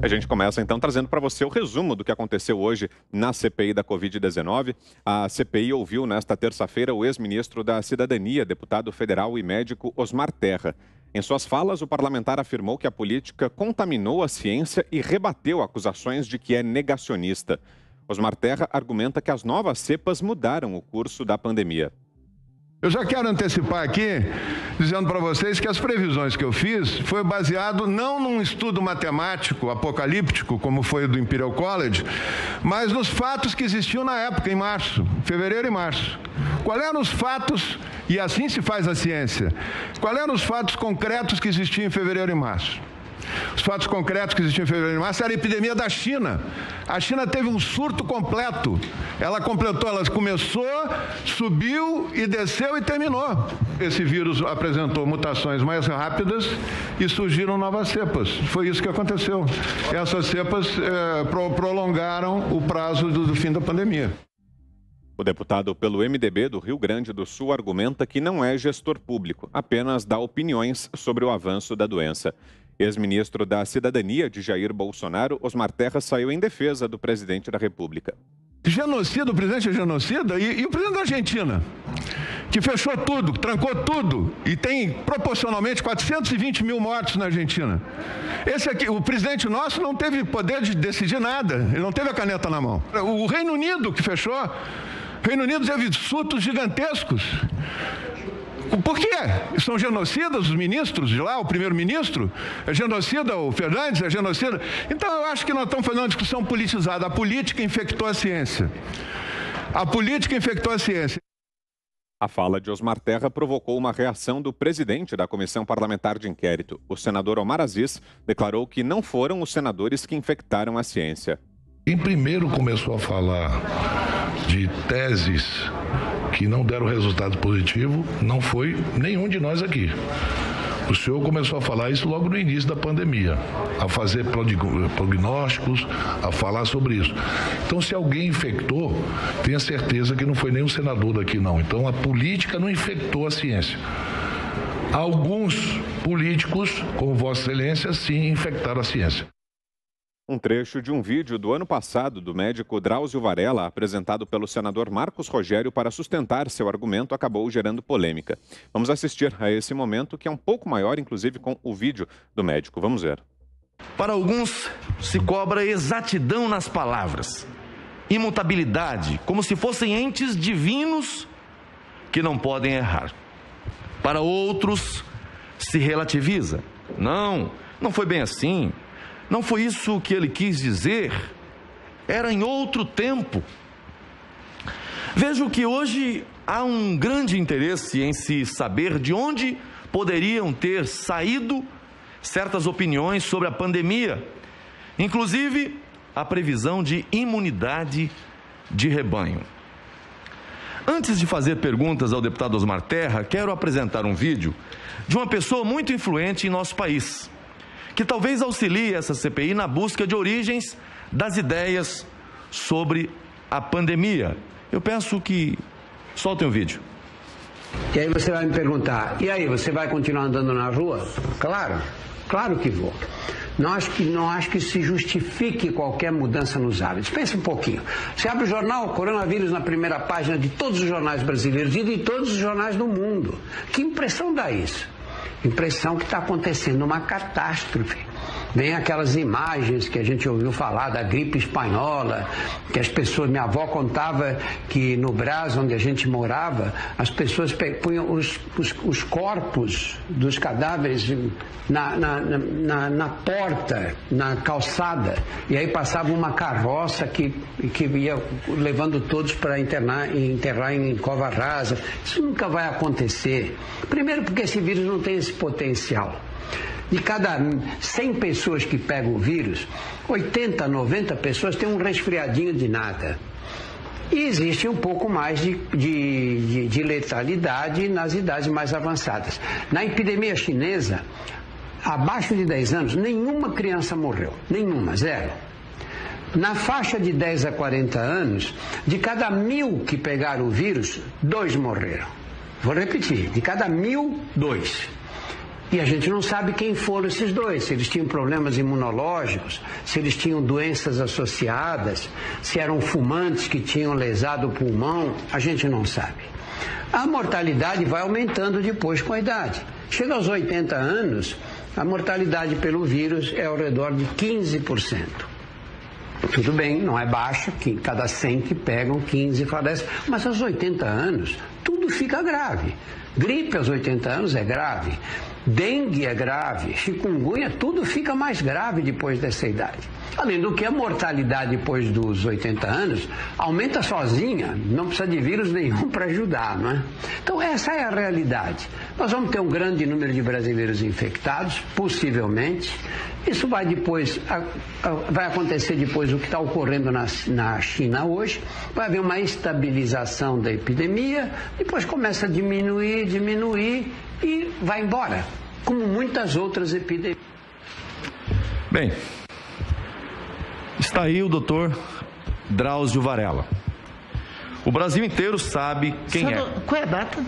A gente começa então trazendo para você o resumo do que aconteceu hoje na CPI da Covid-19. A CPI ouviu nesta terça-feira o ex-ministro da Cidadania, deputado federal e médico Osmar Terra. Em suas falas, o parlamentar afirmou que a política contaminou a ciência e rebateu acusações de que é negacionista. Osmar Terra argumenta que as novas cepas mudaram o curso da pandemia. Eu já quero antecipar aqui, dizendo para vocês que as previsões que eu fiz foi baseado não num estudo matemático apocalíptico, como foi o do Imperial College, mas nos fatos que existiam na época, em março, fevereiro e março. Qual eram os fatos, e assim se faz a ciência, qual eram os fatos concretos que existiam em fevereiro e março? Os fatos concretos que existiam em fevereiro e março era a epidemia da China. A China teve um surto completo. Ela completou, ela começou, subiu e desceu e terminou. Esse vírus apresentou mutações mais rápidas e surgiram novas cepas. Foi isso que aconteceu. Essas cepas eh, pro prolongaram o prazo do, do fim da pandemia. O deputado pelo MDB do Rio Grande do Sul argumenta que não é gestor público, apenas dá opiniões sobre o avanço da doença. Ex-ministro da Cidadania de Jair Bolsonaro, Osmar Terra saiu em defesa do presidente da República. Genocida, o presidente é genocida e, e o presidente da Argentina, que fechou tudo, trancou tudo e tem proporcionalmente 420 mil mortos na Argentina. Esse aqui, o presidente nosso não teve poder de decidir nada, ele não teve a caneta na mão. O Reino Unido que fechou, o Reino Unido teve surtos gigantescos. Por quê? São genocidas os ministros de lá, o primeiro-ministro? É genocida o Fernandes? É genocida? Então eu acho que nós estamos fazendo uma discussão politizada. A política infectou a ciência. A política infectou a ciência. A fala de Osmar Terra provocou uma reação do presidente da Comissão Parlamentar de Inquérito. O senador Omar Aziz declarou que não foram os senadores que infectaram a ciência. Quem primeiro começou a falar de teses que não deram resultado positivo não foi nenhum de nós aqui. O senhor começou a falar isso logo no início da pandemia, a fazer prognósticos, a falar sobre isso. Então, se alguém infectou, tenha certeza que não foi nenhum senador daqui, não. Então, a política não infectou a ciência. Alguns políticos, como Vossa Excelência, sim infectaram a ciência. Um trecho de um vídeo do ano passado do médico Drauzio Varela, apresentado pelo senador Marcos Rogério para sustentar seu argumento, acabou gerando polêmica. Vamos assistir a esse momento, que é um pouco maior, inclusive, com o vídeo do médico. Vamos ver. Para alguns, se cobra exatidão nas palavras, imutabilidade, como se fossem entes divinos que não podem errar. Para outros, se relativiza. Não, não foi bem assim. Não foi isso que ele quis dizer, era em outro tempo. Vejo que hoje há um grande interesse em se saber de onde poderiam ter saído certas opiniões sobre a pandemia, inclusive a previsão de imunidade de rebanho. Antes de fazer perguntas ao deputado Osmar Terra, quero apresentar um vídeo de uma pessoa muito influente em nosso país que talvez auxilie essa CPI na busca de origens das ideias sobre a pandemia. Eu peço que soltem o vídeo. E aí você vai me perguntar: e aí, você vai continuar andando na rua? Claro, claro que vou. Não acho que, não acho que se justifique qualquer mudança nos hábitos. Pense um pouquinho. Você abre o jornal, coronavírus na primeira página de todos os jornais brasileiros e de todos os jornais do mundo. Que impressão dá isso? Impressão que está acontecendo uma catástrofe Vem aquelas imagens que a gente ouviu falar da gripe espanhola, que as pessoas, minha avó contava que no Brás, onde a gente morava, as pessoas punham os, os, os corpos dos cadáveres na, na, na, na, porta, na calçada, e aí passava uma carroça que, que ia levando todos para internar, enterrar em cova rasa. Isso nunca vai acontecer. Primeiro, porque esse vírus não tem esse potencial de cada 100 pessoas que pegam o vírus, 80, 90 pessoas têm um resfriadinho de nada. E existe um pouco mais de, de, de, de letalidade nas idades mais avançadas. Na epidemia chinesa, abaixo de 10 anos, nenhuma criança morreu. Nenhuma, zero. Na faixa de 10 a 40 anos, de cada mil que pegaram o vírus, dois morreram. Vou repetir, de cada mil, dois. E a gente não sabe quem foram esses dois, se eles tinham problemas imunológicos, se eles tinham doenças associadas, se eram fumantes que tinham lesado o pulmão, a gente não sabe. A mortalidade vai aumentando depois com a idade. Chega aos 80 anos, a mortalidade pelo vírus é ao redor de 15%. Tudo bem, não é baixo, que cada 100 que pegam, 15 falecem, mas aos 80 anos, tudo fica grave. Gripe aos 80 anos é grave, dengue é grave, chikungunya, tudo fica mais grave depois dessa idade. Além do que, a mortalidade depois dos 80 anos aumenta sozinha, não precisa de vírus nenhum para ajudar, não é? Então, essa é a realidade. Nós vamos ter um grande número de brasileiros infectados, possivelmente. Isso vai depois, vai acontecer depois o que está ocorrendo na, na China hoje. Vai haver uma estabilização da epidemia, depois começa a diminuir, diminuir e vai embora, como muitas outras epidemias. Bem, Está aí o doutor Drauzio Varela. O Brasil inteiro sabe quem Senador, é. Qual é a data?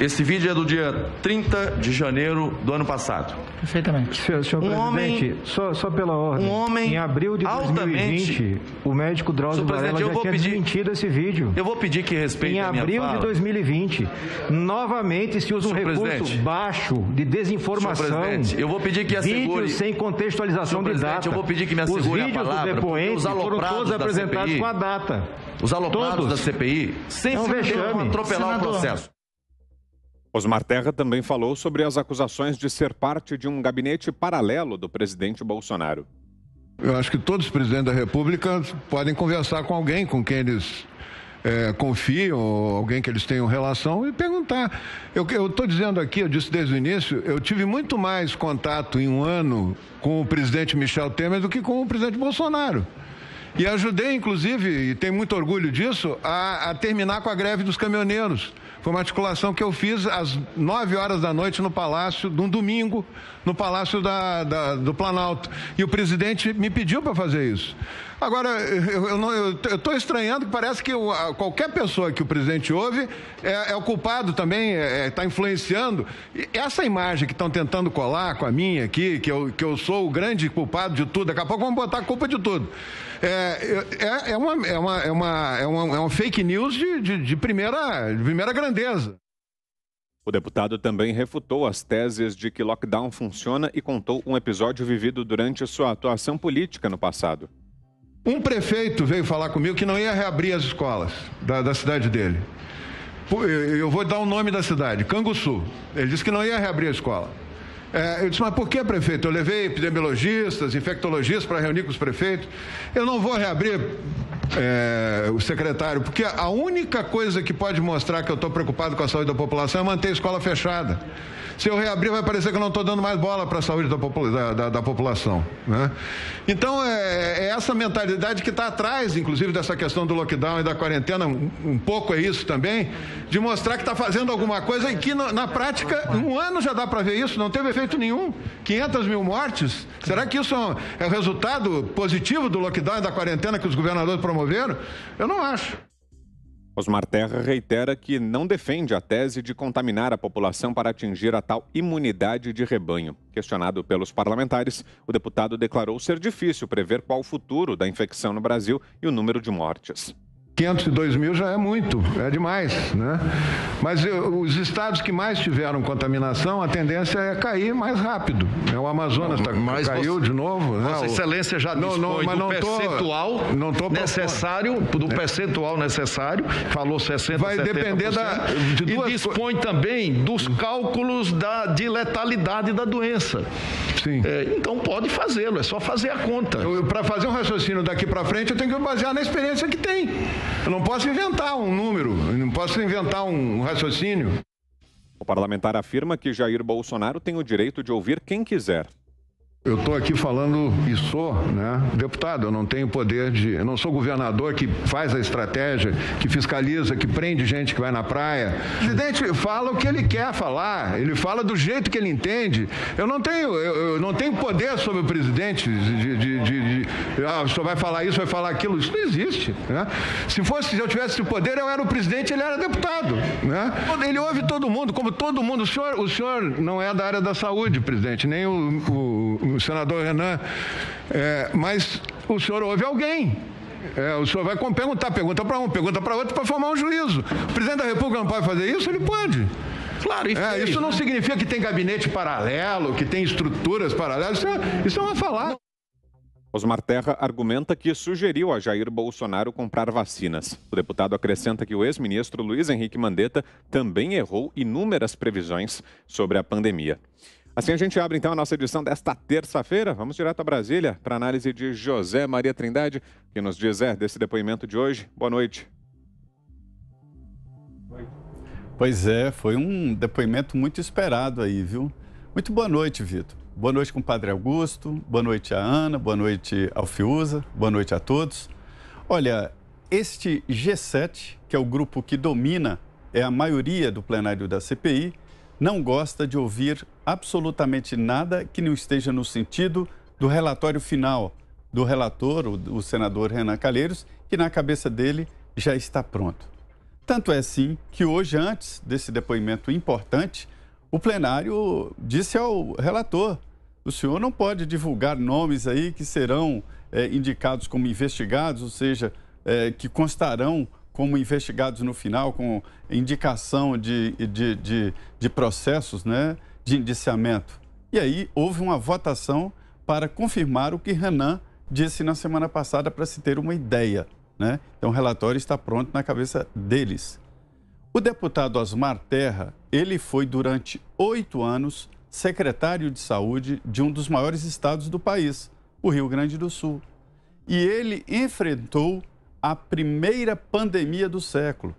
Esse vídeo é do dia 30 de janeiro do ano passado. Perfeitamente. Senhor, senhor um presidente, homem, só, só pela ordem. Um homem em abril de 2020, o médico Drauzio Varela já tinha pedir, desmentido esse vídeo. Eu vou pedir que respeite Em abril de 2020, novamente se usa um senhor recurso baixo de desinformação. eu vou pedir que assegure... Vídeos sem contextualização de data. eu vou pedir que me assegure Os vídeos do depoente dos depoentes foram todos apresentados CPI, com a data. Os aloprados todos. da CPI Sem se atropelar Senador. o processo. Osmar Terra também falou sobre as acusações de ser parte de um gabinete paralelo do presidente Bolsonaro. Eu acho que todos os presidentes da República podem conversar com alguém com quem eles é, confiam, alguém que eles tenham relação, e perguntar. Eu estou dizendo aqui, eu disse desde o início, eu tive muito mais contato em um ano com o presidente Michel Temer do que com o presidente Bolsonaro. E ajudei, inclusive, e tenho muito orgulho disso, a, a terminar com a greve dos caminhoneiros. Foi uma articulação que eu fiz às 9 horas da noite no Palácio, num domingo, no Palácio da, da, do Planalto. E o presidente me pediu para fazer isso. Agora, eu estou estranhando que parece que eu, qualquer pessoa que o presidente ouve é, é o culpado também, está é, é tá influenciando. E essa imagem que estão tentando colar com a minha aqui, que eu, que eu sou o grande culpado de tudo, daqui a pouco vão botar a culpa de tudo. É, é, é, uma, é, uma, é, uma, é, uma, é uma fake news de, de, de primeira, de primeira grandeza. O deputado também refutou as teses de que lockdown funciona e contou um episódio vivido durante sua atuação política no passado. Um prefeito veio falar comigo que não ia reabrir as escolas da, da cidade dele. Eu vou dar o nome da cidade, Canguçu. Ele disse que não ia reabrir a escola. É, eu disse, mas por que, prefeito? Eu levei epidemiologistas, infectologistas para reunir com os prefeitos. Eu não vou reabrir é, o secretário, porque a única coisa que pode mostrar que eu estou preocupado com a saúde da população é manter a escola fechada. Se eu reabrir, vai parecer que eu não estou dando mais bola para a saúde da, da, da, da população. Né? Então, é, é, essa mentalidade que está atrás, inclusive, dessa questão do lockdown e da quarentena, um, um pouco é isso também, de mostrar que está fazendo alguma coisa e que, na prática, um ano já dá para ver isso, não teve efeito nenhum. 500 mil mortes? Será que isso é, é o resultado positivo do lockdown e da quarentena que os governadores promoveram? Eu não acho. Osmar Terra reitera que não defende a tese de contaminar a população para atingir a tal imunidade de rebanho. Questionado pelos parlamentares, o deputado declarou ser difícil prever qual o futuro da infecção no Brasil e o número de mortes. 502 mil já é muito, é demais, né? Mas os estados que mais tiveram contaminação, a tendência é cair mais rápido. É o Amazonas não, tá, caiu você, de novo. Né? Vossa Excelência já não, dispõe não, do percentual tô, não tô necessário, do é. percentual necessário, falou 60, Vai depender da, de duas... E dispõe também dos cálculos da, de letalidade da doença. Sim. É, então pode fazê-lo, é só fazer a conta. Para fazer um raciocínio daqui para frente, eu tenho que basear na experiência que tem. Eu não posso inventar um número, não posso inventar um raciocínio. O parlamentar afirma que Jair Bolsonaro tem o direito de ouvir quem quiser. Eu estou aqui falando e sou né, deputado, eu não tenho poder de. Eu não sou governador que faz a estratégia, que fiscaliza, que prende gente que vai na praia. O presidente fala o que ele quer falar, ele fala do jeito que ele entende. Eu não tenho, eu, eu não tenho poder sobre o presidente de, de, de ah, o senhor vai falar isso, vai falar aquilo. Isso não existe. Né? Se fosse, se eu tivesse poder, eu era o presidente, ele era deputado. Né? Ele ouve todo mundo, como todo mundo. O senhor, o senhor não é da área da saúde, presidente, nem o, o, o senador Renan. É, mas o senhor ouve alguém. É, o senhor vai perguntar, pergunta para um, pergunta para outro, para formar um juízo. O presidente da República não pode fazer isso? Ele pode. Claro, isso, é, é isso não significa que tem gabinete paralelo, que tem estruturas paralelas. Isso é, isso é uma falar. Osmar Terra argumenta que sugeriu a Jair Bolsonaro comprar vacinas. O deputado acrescenta que o ex-ministro Luiz Henrique Mandetta também errou inúmeras previsões sobre a pandemia. Assim a gente abre então a nossa edição desta terça-feira. Vamos direto a Brasília para análise de José Maria Trindade, que nos diz é desse depoimento de hoje. Boa noite. Pois é, foi um depoimento muito esperado aí, viu? Muito boa noite, Vitor. Boa noite, compadre Augusto. Boa noite a Ana. Boa noite ao Boa noite a todos. Olha, este G7, que é o grupo que domina, é a maioria do plenário da CPI, não gosta de ouvir absolutamente nada que não esteja no sentido do relatório final do relator, o, o senador Renan Calheiros, que na cabeça dele já está pronto. Tanto é assim que hoje, antes desse depoimento importante, o plenário disse ao relator o senhor não pode divulgar nomes aí que serão é, indicados como investigados, ou seja, é, que constarão como investigados no final, com indicação de, de, de, de processos né, de indiciamento. E aí houve uma votação para confirmar o que Renan disse na semana passada para se ter uma ideia. Né? Então o relatório está pronto na cabeça deles. O deputado Osmar Terra, ele foi durante oito anos secretário de saúde de um dos maiores estados do país, o Rio Grande do Sul. E ele enfrentou a primeira pandemia do século,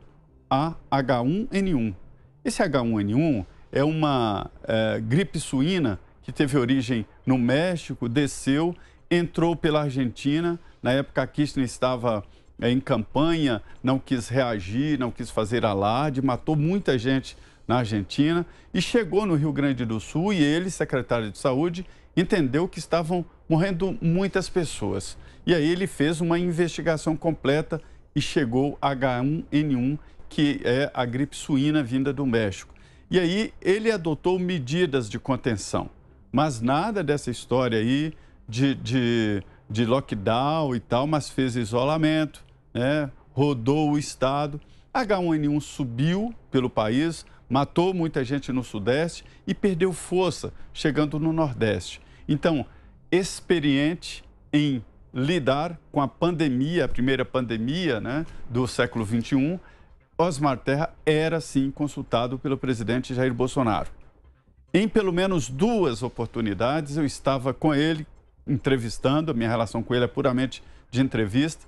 a H1N1. Esse H1N1 é uma é, gripe suína que teve origem no México, desceu, entrou pela Argentina. Na época, a Kirchner estava é, em campanha, não quis reagir, não quis fazer alarde, matou muita gente na Argentina e chegou no Rio Grande do Sul e ele, secretário de Saúde, entendeu que estavam morrendo muitas pessoas. E aí ele fez uma investigação completa e chegou H1N1, que é a gripe suína vinda do México. E aí ele adotou medidas de contenção, mas nada dessa história aí de, de, de lockdown e tal, mas fez isolamento, né? rodou o estado. H1N1 subiu pelo país, matou muita gente no Sudeste e perdeu força chegando no Nordeste. Então, experiente em lidar com a pandemia, a primeira pandemia né, do século XXI, Osmar Terra era sim consultado pelo presidente Jair Bolsonaro. Em pelo menos duas oportunidades eu estava com ele entrevistando, a minha relação com ele é puramente de entrevista,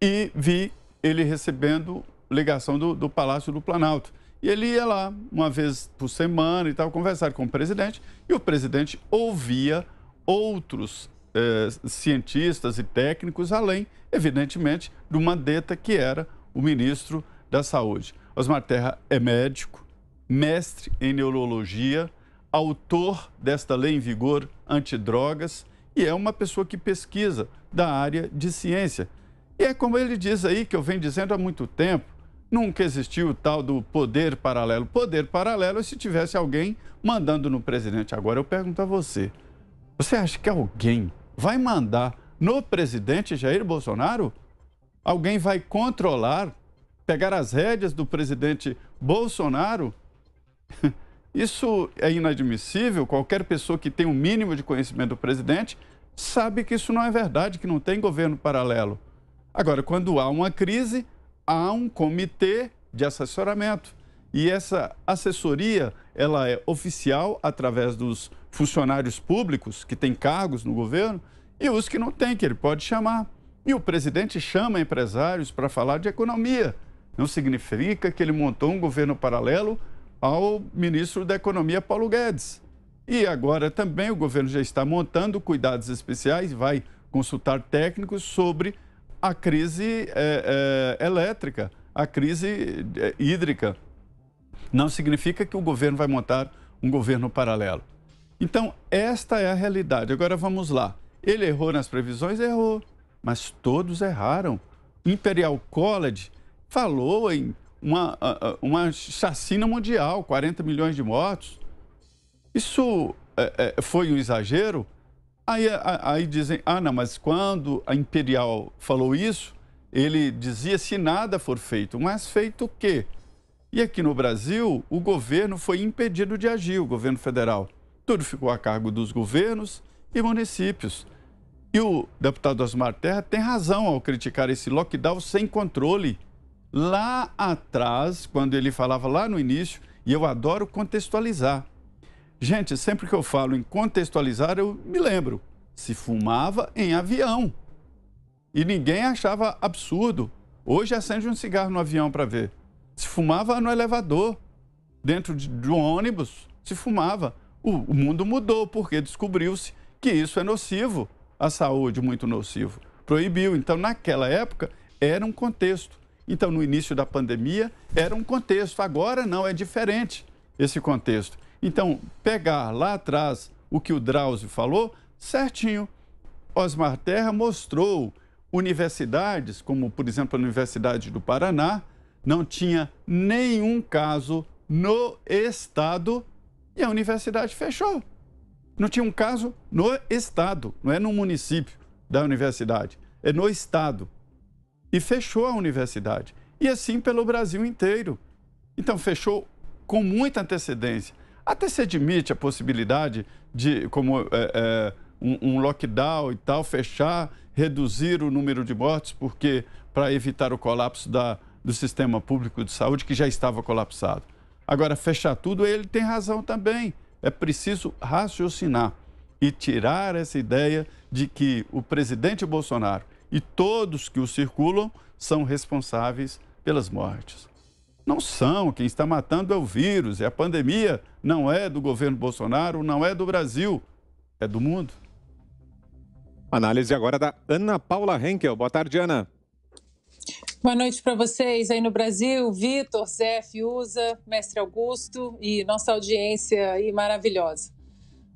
e vi ele recebendo ligação do, do Palácio do Planalto. E ele ia lá uma vez por semana e tal, conversar com o presidente, e o presidente ouvia outros eh, cientistas e técnicos, além, evidentemente, de uma deta que era o ministro da Saúde. Osmar Terra é médico, mestre em neurologia, autor desta lei em vigor antidrogas e é uma pessoa que pesquisa da área de ciência. E é como ele diz aí, que eu venho dizendo há muito tempo, Nunca existiu o tal do poder paralelo. Poder paralelo é se tivesse alguém mandando no presidente. Agora eu pergunto a você: você acha que alguém vai mandar no presidente Jair Bolsonaro? Alguém vai controlar, pegar as rédeas do presidente Bolsonaro? Isso é inadmissível. Qualquer pessoa que tem o um mínimo de conhecimento do presidente sabe que isso não é verdade, que não tem governo paralelo. Agora, quando há uma crise, há um comitê de assessoramento. E essa assessoria, ela é oficial através dos funcionários públicos que têm cargos no governo e os que não têm, que ele pode chamar. E o presidente chama empresários para falar de economia. Não significa que ele montou um governo paralelo ao ministro da Economia, Paulo Guedes. E agora também o governo já está montando cuidados especiais, vai consultar técnicos sobre a crise é, é, elétrica, a crise é, hídrica. Não significa que o governo vai montar um governo paralelo. Então, esta é a realidade. Agora vamos lá. Ele errou nas previsões? Errou. Mas todos erraram. Imperial College falou em uma, uma chacina mundial, 40 milhões de mortos. Isso é, é, foi um exagero? Aí, aí dizem, ah, não, mas quando a Imperial falou isso, ele dizia se nada for feito, mas feito o quê? E aqui no Brasil, o governo foi impedido de agir, o governo federal. Tudo ficou a cargo dos governos e municípios. E o deputado Osmar Terra tem razão ao criticar esse lockdown sem controle. Lá atrás, quando ele falava lá no início, e eu adoro contextualizar, Gente, sempre que eu falo em contextualizar, eu me lembro. Se fumava em avião. E ninguém achava absurdo. Hoje acende um cigarro no avião para ver. Se fumava no elevador, dentro de, de um ônibus, se fumava. O, o mundo mudou porque descobriu-se que isso é nocivo à saúde, muito nocivo. Proibiu. Então, naquela época, era um contexto. Então, no início da pandemia, era um contexto. Agora não, é diferente esse contexto. Então, pegar lá atrás o que o Drauzio falou, certinho. Osmar Terra mostrou universidades, como por exemplo a Universidade do Paraná, não tinha nenhum caso no estado e a universidade fechou. Não tinha um caso no estado, não é no município da universidade, é no estado. E fechou a universidade. E assim pelo Brasil inteiro. Então fechou com muita antecedência. Até se admite a possibilidade de, como é, é, um, um lockdown e tal, fechar, reduzir o número de mortes, porque para evitar o colapso da, do sistema público de saúde, que já estava colapsado. Agora, fechar tudo, ele tem razão também. É preciso raciocinar e tirar essa ideia de que o presidente Bolsonaro e todos que o circulam são responsáveis pelas mortes. Não são. Quem está matando é o vírus. E a pandemia não é do governo Bolsonaro, não é do Brasil, é do mundo. Análise agora da Ana Paula Henkel. Boa tarde, Ana. Boa noite para vocês aí no Brasil, Vitor, Zé, Fiuza, Mestre Augusto e nossa audiência aí maravilhosa.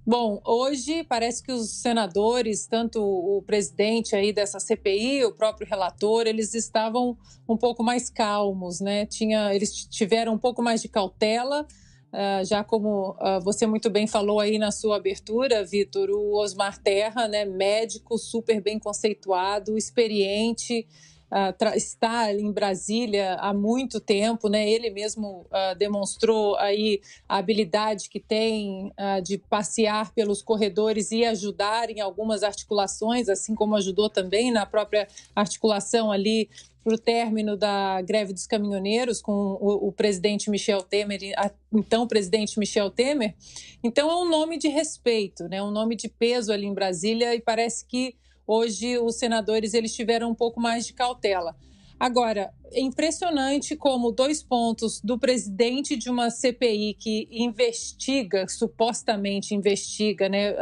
Bom, hoje parece que os senadores, tanto o presidente aí dessa CPI, o próprio relator, eles estavam um pouco mais calmos, né? Tinha, eles tiveram um pouco mais de cautela, ah, já como ah, você muito bem falou aí na sua abertura, Vitor, o Osmar Terra, né, médico super bem conceituado, experiente, uh, está em Brasília há muito tempo, né? Ele mesmo uh, demonstrou aí a habilidade que tem uh, de passear pelos corredores e ajudar em algumas articulações, assim como ajudou também na própria articulação ali para o término da greve dos caminhoneiros com o, o, presidente Michel Temer, a, então presidente Michel Temer. Então é um nome de respeito, né? um nome de peso ali em Brasília e parece que Hoje os senadores eles tiveram um pouco mais de cautela. Agora, é impressionante como dois pontos do presidente de uma CPI que investiga, supostamente investiga, né,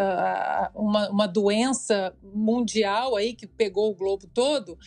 uma, uma doença mundial aí que pegou o globo todo,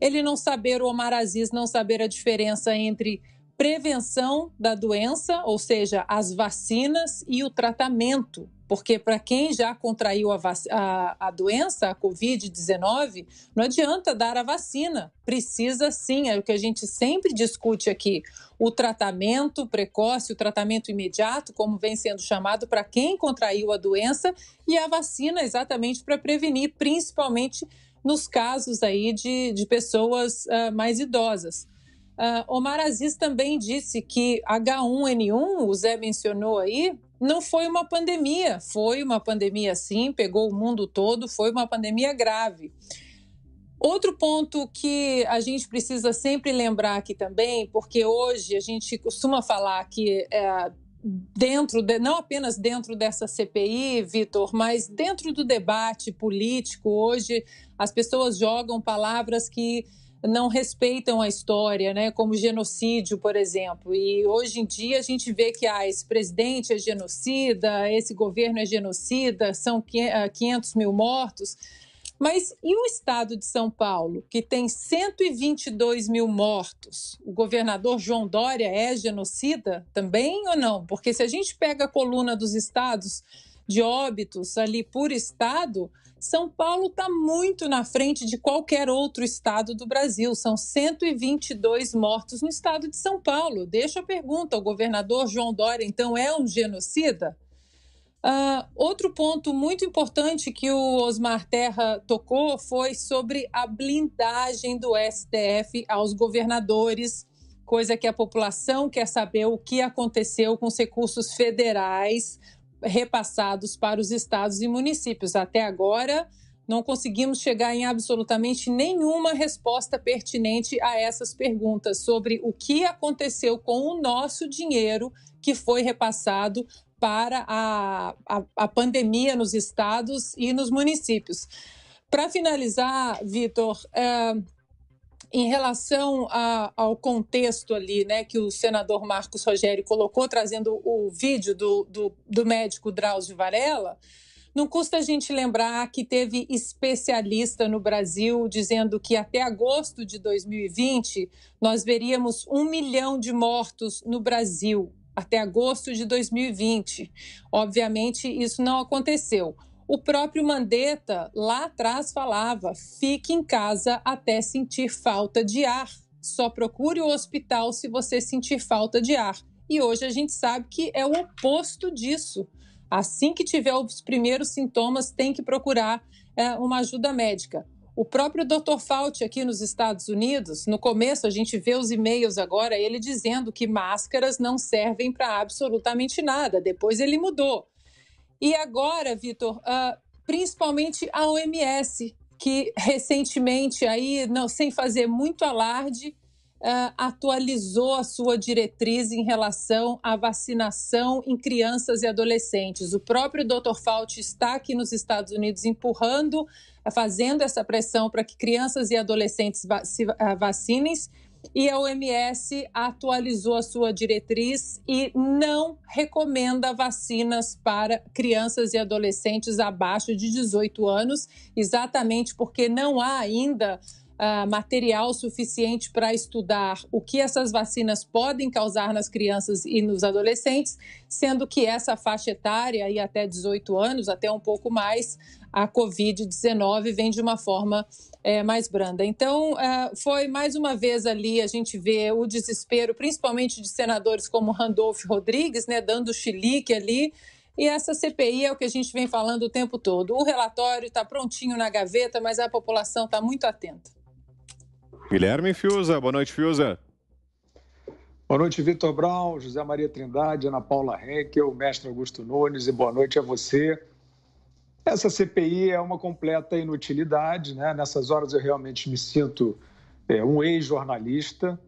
ele não saber, o Omar Aziz não saber a diferença entre prevenção da doença, ou seja, as vacinas e o tratamento porque para quem já contraiu a, a, a doença, a Covid-19, não adianta dar a vacina. Precisa sim, é o que a gente sempre discute aqui. O tratamento precoce, o tratamento imediato, como vem sendo chamado, para quem contraiu a doença, e a vacina exatamente para prevenir, principalmente nos casos aí de, de pessoas uh, mais idosas. Uh, Omar Aziz também disse que H1N1, o Zé mencionou aí, não foi uma pandemia. Foi uma pandemia, sim, pegou o mundo todo, foi uma pandemia grave. Outro ponto que a gente precisa sempre lembrar aqui também, porque hoje a gente costuma falar que é, dentro, de, não apenas dentro dessa CPI, Vitor, mas dentro do debate político hoje as pessoas jogam palavras que não respeitam a história, né? como genocídio, por exemplo. E hoje em dia a gente vê que ah, esse presidente é genocida, esse governo é genocida, são 500 ah, mil mortos. Mas e o estado de São Paulo, que tem 122 mil mortos? O governador João Dória é genocida também ou não? Porque se a gente pega a coluna dos estados de óbitos ali por estado, São Paulo está muito na frente de qualquer outro estado do Brasil. São 122 mortos no estado de São Paulo. Deixa a pergunta: o governador João Dória, então, é um genocida? Uh, outro ponto muito importante que o Osmar Terra tocou foi sobre a blindagem do STF aos governadores, coisa que a população quer saber o que aconteceu com os recursos federais repassados para os estados e municípios. Até agora, não conseguimos chegar em absolutamente nenhuma resposta pertinente a essas perguntas sobre o que aconteceu com o nosso dinheiro que foi repassado para a, a, a pandemia nos estados e nos municípios. Para finalizar, Vitor, eh, em relação a, ao contexto ali, né, que o senador Marcos Rogério colocou, trazendo o vídeo do, do, do médico Drauzio Varela, não custa a gente lembrar que teve especialista no Brasil dizendo que até agosto de 2020 nós veríamos um milhão de mortos no Brasil, até agosto de 2020. Obviamente, isso não aconteceu. O próprio Mandetta lá atrás falava: fique em casa até sentir falta de ar. Só procure o hospital se você sentir falta de ar. E hoje a gente sabe que é o oposto disso. Assim que tiver os primeiros sintomas, tem que procurar é, uma ajuda médica. O próprio Dr. Fauci aqui nos Estados Unidos, no começo a gente vê os e-mails agora, ele dizendo que máscaras não servem para absolutamente nada. Depois ele mudou. E agora, Vitor, uh, principalmente a OMS, que recentemente, aí, não, sem fazer muito alarde, uh, atualizou a sua diretriz em relação à vacinação em crianças e adolescentes. O próprio Dr. Fauci está aqui nos Estados Unidos empurrando, fazendo essa pressão para que crianças e adolescentes se ah, vacinem e a OMS atualizou a sua diretriz e não recomenda vacinas para crianças e adolescentes abaixo de 18 anos, exatamente porque não há ainda uh, material suficiente para estudar o que essas vacinas podem causar nas crianças e nos adolescentes, sendo que essa faixa etária, e até 18 anos, até um pouco mais, a Covid-19 vem de uma forma é, mais branda. Então, é, foi mais uma vez ali a gente vê o desespero, principalmente de senadores como Randolph Rodrigues, né, dando chilique ali. E essa CPI é o que a gente vem falando o tempo todo. O relatório está prontinho na gaveta, mas a população está muito atenta. Guilherme Fiuza, boa noite, Fiuza. Boa noite, Vitor Brown, José Maria Trindade, Ana Paula Henkel, mestre Augusto Nunes e boa noite a você essa CPI é uma completa inutilidade, né? Nessas horas eu realmente me sinto é, um ex-jornalista.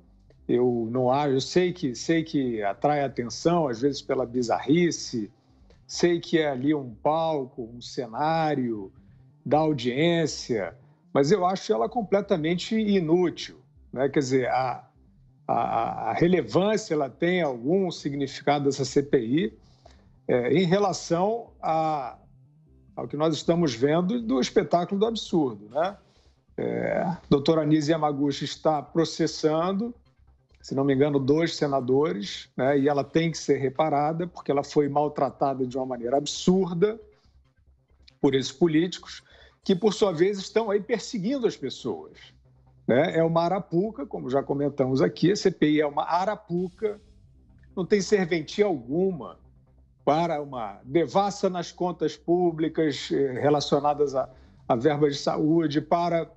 Eu não acho. eu sei que sei que atrai atenção às vezes pela bizarrice, sei que é ali um palco, um cenário da audiência, mas eu acho ela completamente inútil, né? Quer dizer, a, a, a relevância ela tem algum significado dessa CPI é, em relação a ao que nós estamos vendo do espetáculo do absurdo. Né? É, doutora Anise Yamaguchi está processando, se não me engano, dois senadores, né? e ela tem que ser reparada, porque ela foi maltratada de uma maneira absurda por esses políticos, que, por sua vez, estão aí perseguindo as pessoas. Né? É uma arapuca, como já comentamos aqui, a CPI é uma arapuca, não tem serventia alguma para uma devassa nas contas públicas eh, relacionadas a, a verbas de saúde, para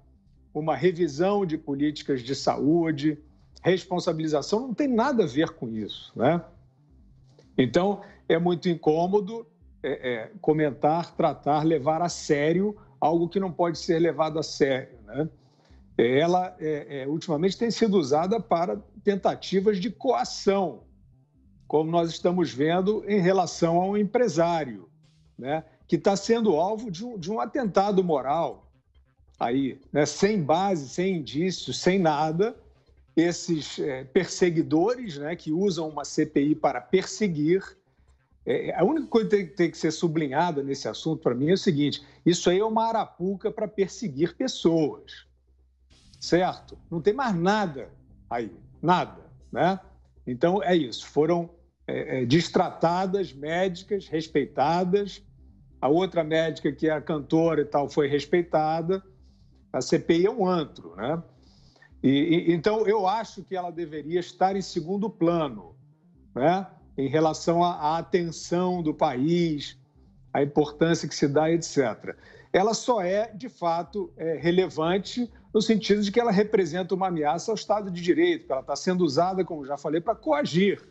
uma revisão de políticas de saúde, responsabilização, não tem nada a ver com isso. Né? Então, é muito incômodo é, é, comentar, tratar, levar a sério algo que não pode ser levado a sério. Né? Ela, é, ultimamente, tem sido usada para tentativas de coação como nós estamos vendo em relação a um empresário, né, que está sendo alvo de um, de um, atentado moral aí, né, sem base, sem indícios, sem nada. Esses é, perseguidores né, que usam uma CPI para perseguir. É, a única coisa que tem, tem que ser sublinhada nesse assunto para mim é o seguinte: isso aí é uma arapuca para perseguir pessoas, certo? Não tem mais nada aí, nada, né? Então é isso. Foram é, é, destratadas, médicas, respeitadas. A outra médica, que é a cantora e tal, foi respeitada. A CPI é um antro, né? E, e, então, eu acho que ela deveria estar em segundo plano, né? em relação à, atenção do país, à importância que se dá, etc. Ela só é, de fato, é, relevante no sentido de que ela representa uma ameaça ao Estado de Direito, que ela está sendo usada, como já falei, para coagir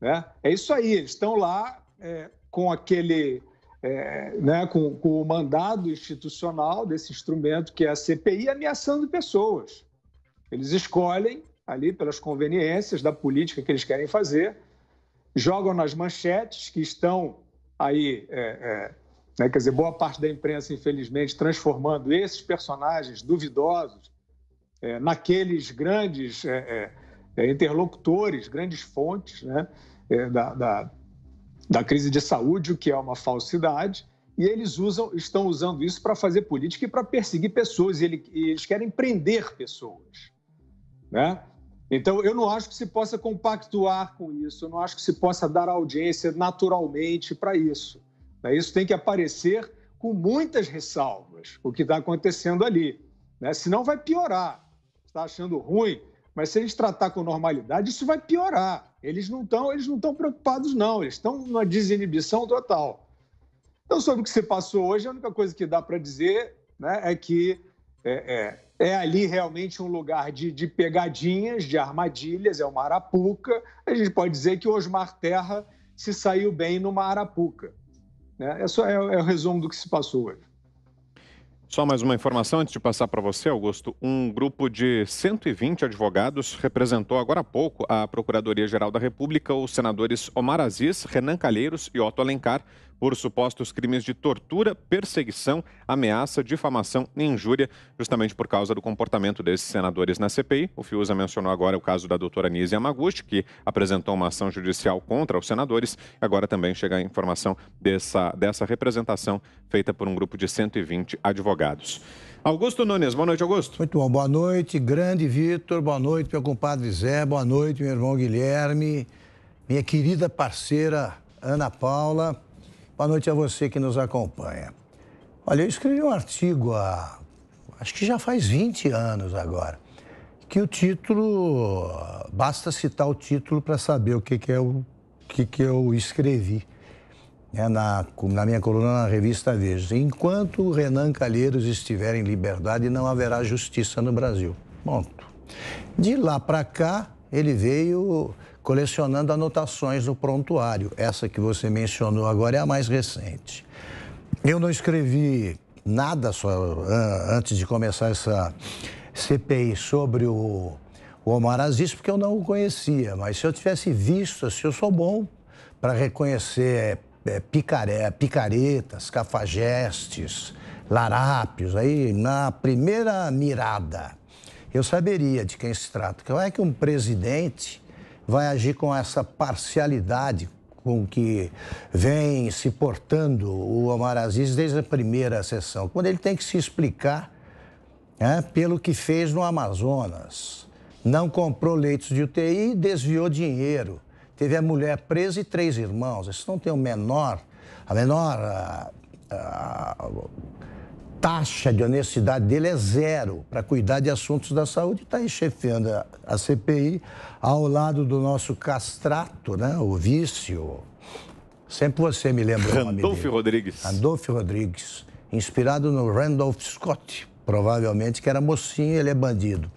né? É isso aí, eles estão lá é, com aquele. É, né, com, com o mandado institucional desse instrumento que é a CPI ameaçando pessoas. Eles escolhem ali pelas conveniências da política que eles querem fazer, jogam nas manchetes que estão aí, é, é, né, quer dizer, boa parte da imprensa, infelizmente, transformando esses personagens duvidosos é, naqueles grandes é, é, é, interlocutores, grandes fontes né, é, da, da, da, crise de saúde, o que é uma falsidade, e eles usam, estão usando isso para fazer política e para perseguir pessoas, e, ele, e, eles querem prender pessoas. Né? Então, eu não acho que se possa compactuar com isso, eu não acho que se possa dar audiência naturalmente para isso. Né? Isso tem que aparecer com muitas ressalvas, o que está acontecendo ali. Né? Senão vai piorar. Está achando ruim? Mas se eles tratar com normalidade, isso vai piorar. Eles não estão, eles não estão preocupados não, eles estão numa desinibição total. Então, sobre o que se passou hoje, a única coisa que dá para dizer né, é que é, é, é, ali realmente um lugar de, de pegadinhas, de armadilhas, é uma arapuca. A gente pode dizer que o Osmar Terra se saiu bem numa arapuca. Né? É, só, é, é o resumo do que se passou hoje. Só mais uma informação antes de passar para você, Augusto. Um grupo de 120 advogados representou agora há pouco a Procuradoria-Geral da República os senadores Omar Aziz, Renan Calheiros e Otto Alencar por supostos crimes de tortura, perseguição, ameaça, difamação e injúria, justamente por causa do comportamento desses senadores na CPI. O Fiuza mencionou agora o caso da doutora Nise Amaguchi, que apresentou uma ação judicial contra os senadores. Agora também chega a informação dessa, dessa representação feita por um grupo de 120 advogados. Augusto Nunes, boa noite, Augusto. Muito bom, boa noite, grande Vitor, boa noite, meu compadre Zé, boa noite, meu irmão Guilherme, minha querida parceira Ana Paula. Boa noite a você que nos acompanha. Olha, eu escrevi um artigo há, acho que já faz 20 anos agora, que o título, basta citar o título para saber o que, que, é o, que, que eu escrevi. né? na, na, minha coluna na revista Veja. Enquanto Renan Calheiros estiver em liberdade, não haverá justiça no Brasil. Ponto. De lá para cá, ele veio colecionando anotações no prontuário. Essa que você mencionou agora é a mais recente. Eu não escrevi nada só ah, antes de começar essa CPI sobre o, Omar Aziz, porque eu não o conhecia. Mas se eu tivesse visto, se assim, eu sou bom para reconhecer é, eh, eh, picare, picaretas, cafajestes, larápios, aí na primeira mirada, eu saberia de quem se trata. Como é que um presidente vai agir com essa parcialidade com que vem se portando o Omar Aziz desde a primeira sessão, quando ele tem que se explicar né, pelo que fez no Amazonas. Não comprou leitos de UTI, desviou dinheiro. Teve a mulher presa e três irmãos. Isso não tem o menor, a menor a, a, taxa de honestidade dele é zero para cuidar de assuntos da saúde. Está aí chefiando a, a, CPI ao lado do nosso castrato, né? o vício. Sempre você me lembra Randolph Rodrigues. Randolph Rodrigues, inspirado no Randolph Scott, provavelmente, que era mocinho, ele é bandido.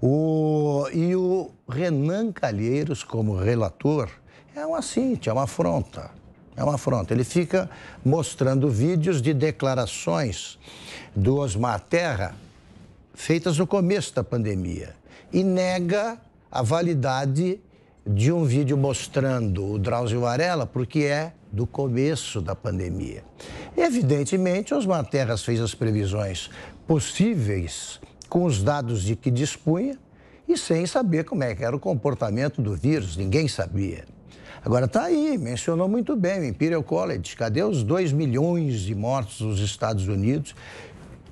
O, e o Renan Calheiros, como relator, é um assinte, é uma afronta. É uma afronta. Ele fica mostrando vídeos de declarações do Osmar Terra feitas no começo da pandemia e nega a validade de um vídeo mostrando o Drauzio Varela, porque é do começo da pandemia. Evidentemente, Osmar Terras fez as previsões possíveis com os dados de que dispunha e sem saber como é que era o comportamento do vírus, ninguém sabia. Agora está aí, mencionou muito bem o Imperial College. Cadê os 2 milhões de mortos nos Estados Unidos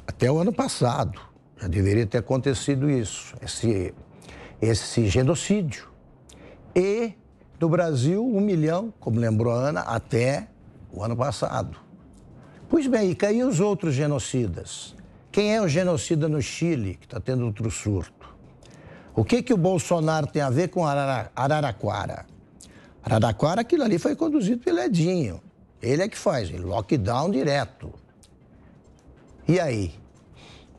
até o ano passado? Já deveria ter acontecido isso, esse, esse genocídio. E no Brasil, um milhão, como lembrou a Ana, até o ano passado. Pois bem, e caiu os outros genocidas. Quem é o genocida no Chile, que está tendo outro surto? O que, que o Bolsonaro tem a ver com Arara, Araraquara? Araraquara, aquilo ali foi conduzido pelo Edinho. Ele é que faz, lockdown direto. E aí?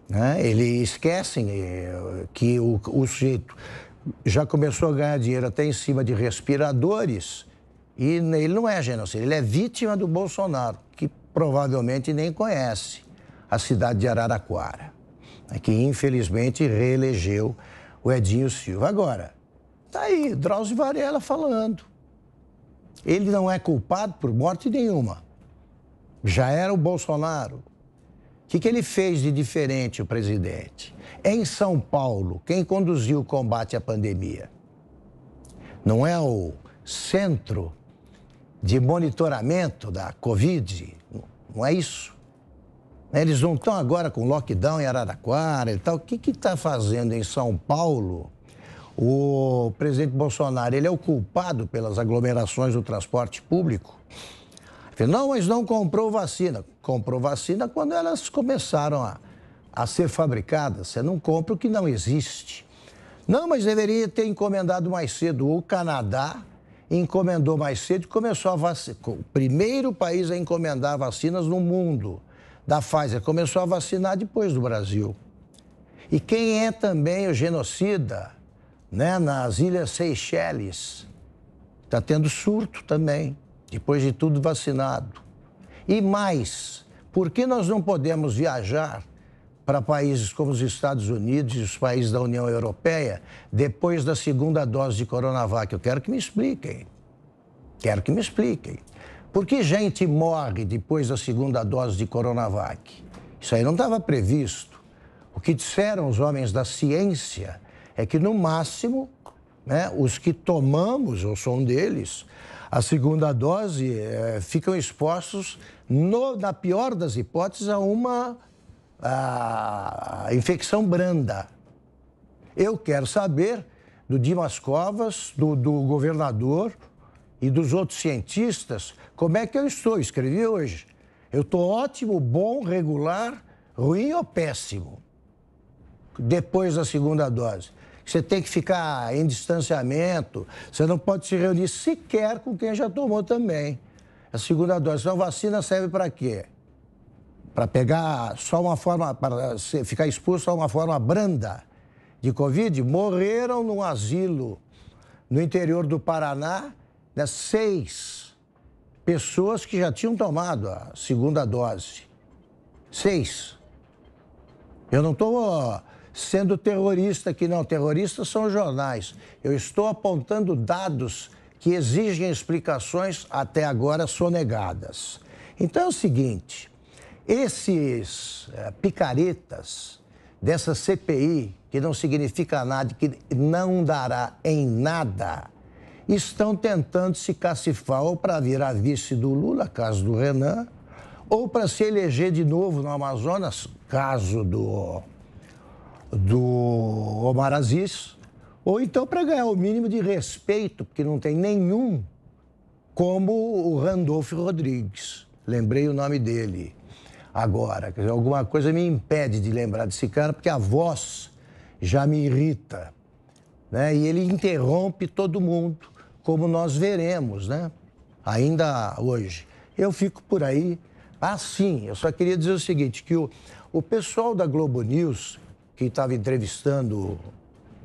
Né? Eles esquecem eh, que o, o sujeito já começou a ganhar dinheiro até em cima de respiradores e ele não é genocida, ele é vítima do Bolsonaro, que provavelmente nem conhece a cidade de Araraquara, né, que infelizmente reelegeu o Edinho Silva. Agora, tá aí, Drauzio Varela falando. Ele não é culpado por morte nenhuma. Já era o Bolsonaro. O que, que ele fez de diferente, o presidente? É em São Paulo, quem conduziu o combate à pandemia? Não é o centro de monitoramento da Covid? Não é isso. Eles não estão agora com lockdown em Araraquara e tal. O que está fazendo em São Paulo o presidente Bolsonaro ele é o culpado pelas aglomerações do transporte público? Falei, não, mas não comprou vacina. Comprou vacina quando elas começaram a, a ser fabricadas. Você não compra o que não existe. Não, mas deveria ter encomendado mais cedo. O Canadá encomendou mais cedo e começou a vacinar. O primeiro país a encomendar vacinas no mundo da Pfizer começou a vacinar depois do Brasil. E quem é também o genocida né, nas Ilhas Seychelles. Está tendo surto também, depois de tudo vacinado. E mais, por que nós não podemos viajar para países como os Estados Unidos e os países da União Europeia depois da segunda dose de Coronavac? Eu quero que me expliquem. Quero que me expliquem. Por que gente morre depois da segunda dose de Coronavac? Isso aí não estava previsto. O que disseram os homens da ciência é que, no máximo, né, os que tomamos, ou são deles, a segunda dose, é, ficam expostos, no, na pior das hipóteses, a uma a, a infecção branda. Eu quero saber do Dimas Covas, do, do governador e dos outros cientistas como é que eu estou. Escrevi hoje. Eu estou ótimo, bom, regular, ruim ou péssimo depois da segunda dose você tem que ficar em distanciamento, você não pode se reunir sequer com quem já tomou também a segunda dose. Então, a vacina serve para quê? Para pegar só uma forma, para ficar expulso a uma forma branda de Covid? Morreram num asilo no interior do Paraná, né, seis pessoas que já tinham tomado a segunda dose. Seis. Eu não estou sendo terrorista que não. Terroristas são jornais. Eu estou apontando dados que exigem explicações até agora sonegadas. Então é o seguinte: esses eh, picaretas dessa CPI, que não significa nada, que não dará em nada, estão tentando se cacifar ou para virar vice do Lula, caso do Renan, ou para se eleger de novo no Amazonas, caso do do Omar Aziz, ou então para ganhar o mínimo de respeito, porque não tem nenhum, como o Randolfo Rodrigues. Lembrei o nome dele agora. Dizer, alguma coisa me impede de lembrar desse cara, porque a voz já me irrita. Né? E ele interrompe todo mundo, como nós veremos, né? ainda hoje. Eu fico por aí assim. Ah, eu só queria dizer o seguinte, que o, o pessoal da Globo News que estava entrevistando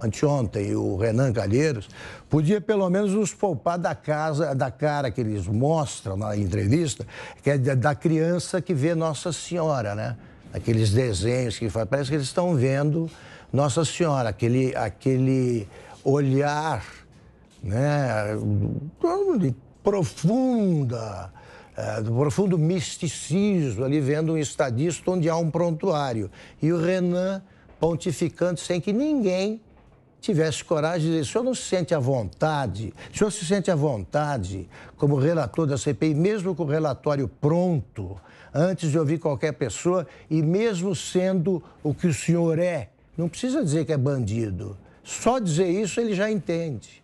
anteontem o Renan Calheiros, podia pelo menos nos poupar da casa, da cara que eles mostram na entrevista, que é da criança que vê Nossa Senhora, né? Aqueles desenhos que faz, parece que eles estão vendo Nossa Senhora, aquele, aquele olhar, né? De profunda, é, do profundo misticismo ali vendo um estadista onde há um prontuário. E o Renan pontificando sem que ninguém tivesse coragem de dizer: o senhor não se sente à vontade, o senhor se sente à vontade como relator da CPI, mesmo com o relatório pronto, antes de ouvir qualquer pessoa, e mesmo sendo o que o senhor é. Não precisa dizer que é bandido. Só dizer isso ele já entende.